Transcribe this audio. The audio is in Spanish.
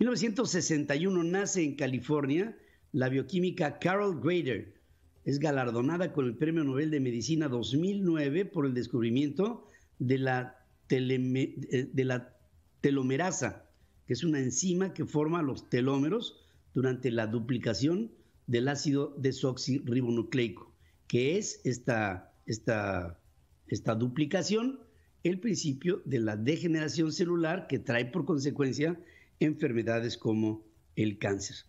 1961 nace en California la bioquímica Carol Grader. Es galardonada con el Premio Nobel de Medicina 2009 por el descubrimiento de la, eh, de la telomerasa, que es una enzima que forma los telómeros durante la duplicación del ácido desoxirribonucleico, que es esta, esta, esta duplicación el principio de la degeneración celular que trae por consecuencia enfermedades como el cáncer.